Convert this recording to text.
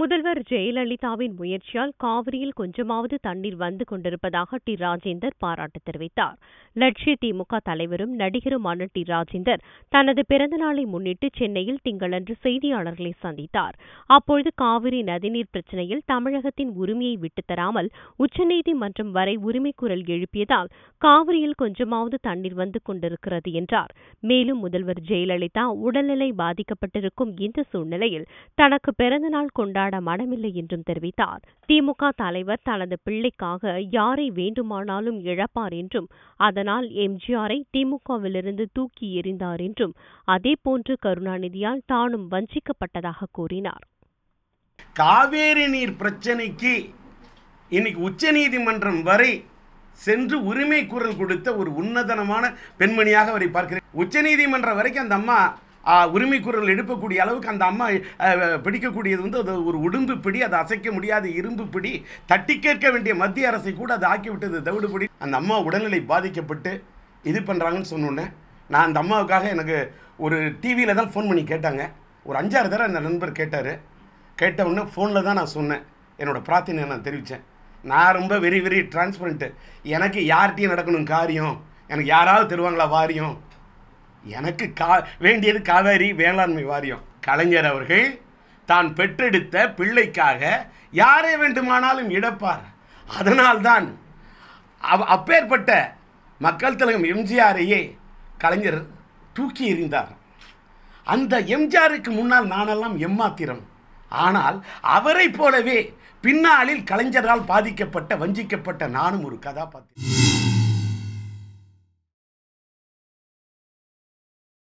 முதல்வர் ஜெயலலிதாவின் முயற்சியால் காவிரியில் கொஞ்சமாவது தண்ணீர் வந்து கொண்டிருப்பதாக டி ராஜேந்தர் பாராட்டு தெரிவித்தார் லட்சிய திமுக தலைவரும் நடிகருமான டி ராஜேந்தர் தனது பிறந்தநாளை முன்னிட்டு சென்னையில் திங்களன்று செய்தியாளர்களை சந்தித்தார் அப்பொழுது காவிரி நதிநீர் பிரச்சினையில் தமிழகத்தின் உரிமையை விட்டுத்தராமல் உச்சநீதிமன்றம் வரை உரிமை குரல் எழுப்பியதால் காவிரியில் கொஞ்சமாவது தண்ணீர் வந்து கொண்டிருக்கிறது என்றார் மேலும் முதல்வர் ஜெயலலிதா உடல்நிலை பாதிக்கப்பட்டிருக்கும் இந்த சூழ்நிலையில் தனக்கு பிறந்தநாள் கொண்டாட போராட மனமில்லை என்றும் தெரிவித்தார் திமுக தலைவர் தனது பிள்ளைக்காக யாரை வேண்டுமானாலும் இழப்பார் என்றும் அதனால் எம்ஜிஆரை திமுகவிலிருந்து தூக்கி எறிந்தார் என்றும் அதேபோன்று கருணாநிதியால் தானும் வஞ்சிக்கப்பட்டதாக கூறினார் காவேரி நீர் பிரச்சனைக்கு இன்னைக்கு உச்ச நீதிமன்றம் வரை சென்று உரிமை குரல் கொடுத்த ஒரு உன்னதனமான பெண்மணியாக அவரை பார்க்கிறேன் உச்ச நீதிமன்றம் வரைக்கும் அந்த அம்மா உரிமைக்குரல் எடுப்பக்கூடிய அளவுக்கு அந்த அம்மா பிடிக்கக்கூடியது வந்து அது ஒரு உடும்பு பிடி அதை அசைக்க முடியாத இரும்பு பிடி தட்டி கேட்க வேண்டிய மத்திய அரசை கூட அதை ஆக்கிவிட்டது தவிடுபடி அந்த அம்மா உடல்நிலை பாதிக்கப்பட்டு இது பண்ணுறாங்கன்னு சொன்னோன்னே நான் அந்த அம்மாவுக்காக எனக்கு ஒரு டிவியில் தான் ஃபோன் பண்ணி கேட்டாங்க ஒரு அஞ்சாறு தடவை அந்த நண்பர் கேட்டார் கேட்ட உடனே ஃபோனில் தான் நான் சொன்னேன் என்னோடய பிரார்த்தனையை நான் தெரிவித்தேன் நான் ரொம்ப வெரி வெரி டிரான்ஸ்பரண்ட்டு எனக்கு யார்கிட்டையும் நடக்கணும் காரியம் எனக்கு யாராவது தருவாங்களா வாரியம் எனக்கு கா வேண்டியது காவேரி வேளாண்மை வாரியம் கலைஞர் அவர்கள் தான் பெற்றெடுத்த பிள்ளைக்காக யாரே வேண்டுமானாலும் இடப்பார் அதனால்தான் அவ் அப்பேற்பட்ட மக்கள் தலைவர் எம்ஜிஆரையே கலைஞர் தூக்கி எறிந்தார் அந்த எம்ஜிஆருக்கு முன்னால் நானெல்லாம் எம்மாத்திரம் ஆனால் அவரை போலவே பின்னாளில் கலைஞரால் பாதிக்கப்பட்ட வஞ்சிக்கப்பட்ட நானும் ஒரு கதாபாத்திரம்